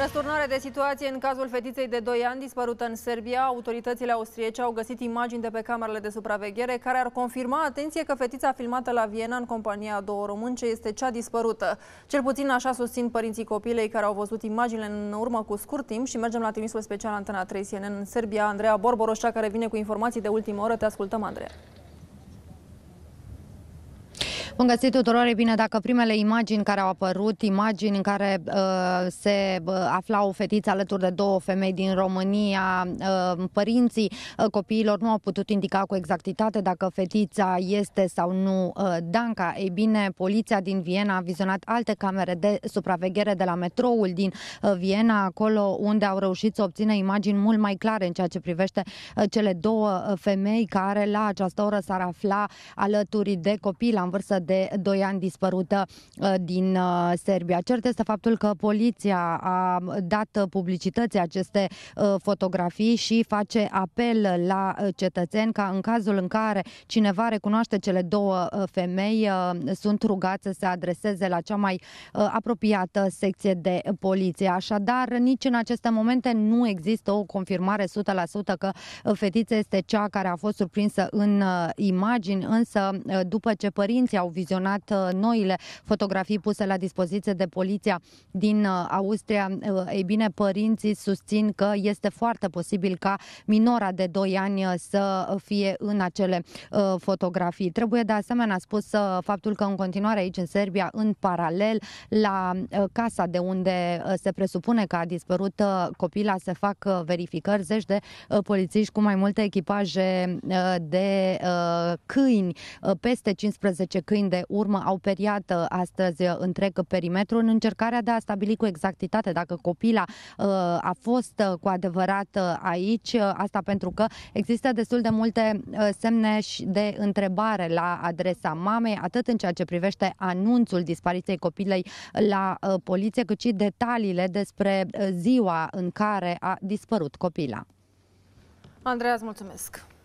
Răsturnare de situație în cazul fetiței de 2 ani dispărută în Serbia. Autoritățile austriece au găsit imagini de pe camerele de supraveghere care ar confirma, atenție, că fetița filmată la Viena în compania a două românce este cea dispărută. Cel puțin așa susțin părinții copilei care au văzut imaginile în urmă cu scurt timp și mergem la trimisul special Antena 3 CNN în Serbia. Andreea Borboroșa care vine cu informații de ultimă oră. Te ascultăm, Andreea. Bun găsit tuturor, e bine dacă primele imagini care au apărut, imagini în care uh, se uh, afla o fetiță alături de două femei din România, uh, părinții uh, copiilor nu au putut indica cu exactitate dacă fetița este sau nu uh, Danca. Ei bine, poliția din Viena a vizionat alte camere de supraveghere de la metroul din uh, Viena, acolo unde au reușit să obțină imagini mult mai clare în ceea ce privește uh, cele două uh, femei care la această oră s-ar afla alături de copii la în vârstă de 2 ani dispărută uh, din uh, Serbia. Cert este faptul că poliția a dat publicității aceste uh, fotografii și face apel la cetățeni ca în cazul în care cineva recunoaște cele două femei, sunt rugați să se adreseze la cea mai apropiată secție de poliție. Așadar, nici în aceste momente nu există o confirmare 100% că fetița este cea care a fost surprinsă în imagini, însă după ce părinții au vizionat uh, noile fotografii puse la dispoziție de poliția din uh, Austria, uh, ei bine, părinții susțin că este foarte posibil ca minora de 2 ani să fie în acele fotografii. Trebuie de asemenea spus faptul că în continuare aici în Serbia, în paralel la casa de unde se presupune că a dispărut copila, se fac verificări zeci de polițiști cu mai multe echipaje de câini, peste 15 câini de urmă au periat uh, astăzi uh, întreg perimetrul în încercarea de a stabili cu exactitate dacă copila uh, a fost cu adevărat aici, asta pentru că există destul de multe semne de întrebare la adresa mamei, atât în ceea ce privește anunțul dispariției copilei la poliție, cât și detaliile despre ziua în care a dispărut copila. Andreea, îți mulțumesc!